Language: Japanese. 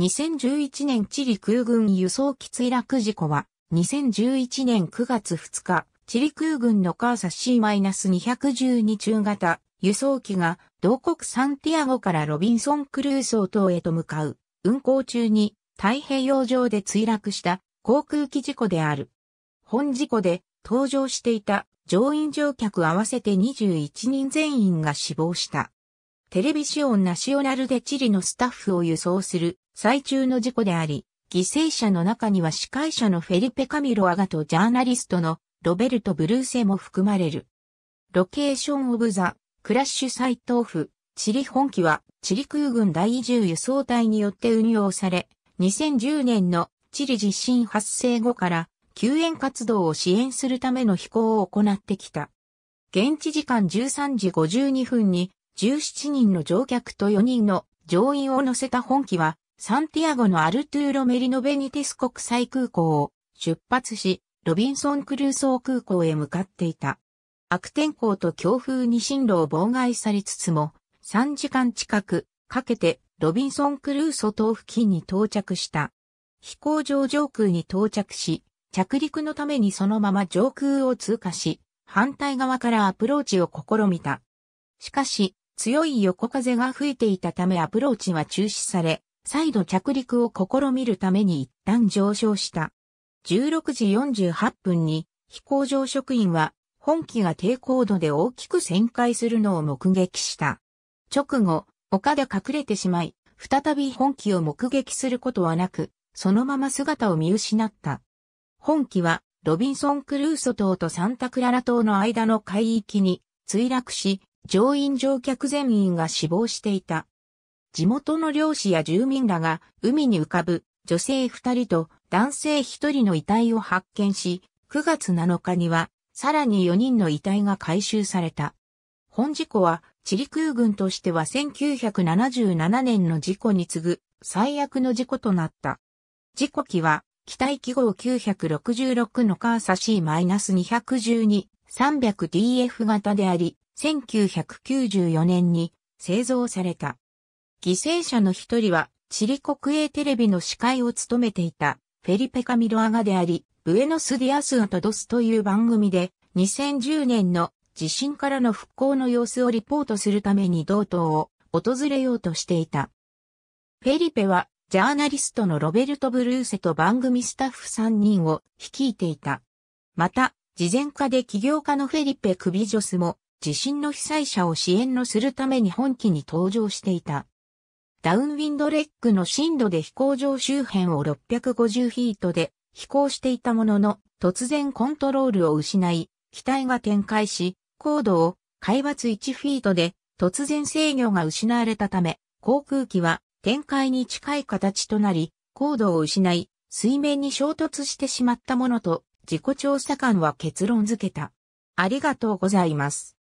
2011年チリ空軍輸送機墜落事故は、2011年9月2日、チリ空軍のカーサ C-212 中型輸送機が、同国サンティアゴからロビンソンクルーソー島へと向かう、運航中に太平洋上で墜落した航空機事故である。本事故で搭乗していた乗員乗客合わせて21人全員が死亡した。テレビシオンナショナルでチリのスタッフを輸送する最中の事故であり、犠牲者の中には司会者のフェリペ・カミロ・アガとジャーナリストのロベルト・ブルーセも含まれる。ロケーション・オブ・ザ・クラッシュ・サイトオフ、チリ本機はチリ空軍第10輸送隊によって運用され、2010年のチリ地震発生後から救援活動を支援するための飛行を行ってきた。現地時間13時52分に17人の乗客と4人の乗員を乗せた本機はサンティアゴのアルトゥーロ・メリノ・ベニテス国際空港を出発し、ロビンソン・クルーソー空港へ向かっていた。悪天候と強風に進路を妨害されつつも、3時間近くかけてロビンソン・クルーソ島付近に到着した。飛行場上空に到着し、着陸のためにそのまま上空を通過し、反対側からアプローチを試みた。しかし、強い横風が吹いていたためアプローチは中止され、再度着陸を試みるために一旦上昇した。16時48分に飛行場職員は本機が低高度で大きく旋回するのを目撃した。直後、丘で隠れてしまい、再び本機を目撃することはなく、そのまま姿を見失った。本機はロビンソン・クルーソ島とサンタクララ島の間の海域に墜落し、乗員乗客全員が死亡していた。地元の漁師や住民らが海に浮かぶ女性二人と男性一人の遺体を発見し、9月7日にはさらに4人の遺体が回収された。本事故は地理空軍としては1977年の事故に次ぐ最悪の事故となった。事故機は機体記号966のカーサ C-212 300DF 型であり、1994年に製造された。犠牲者の一人は、チリ国営テレビの司会を務めていた、フェリペ・カミロアガであり、ブエノス・ディアス・アトドスという番組で、2010年の地震からの復興の様子をリポートするために同島を訪れようとしていた。フェリペは、ジャーナリストのロベルト・ブルーセと番組スタッフ3人を率いていた。また、事前課で起業家のフェリペ・クビジョスも、地震の被災者を支援のするために本機に登場していた。ダウンウィンドレックの深度で飛行場周辺を650フィートで飛行していたものの、突然コントロールを失い、機体が展開し、高度を海抜1フィートで突然制御が失われたため、航空機は展開に近い形となり、高度を失い、水面に衝突してしまったものと、自己調査官は結論付けた。ありがとうございます。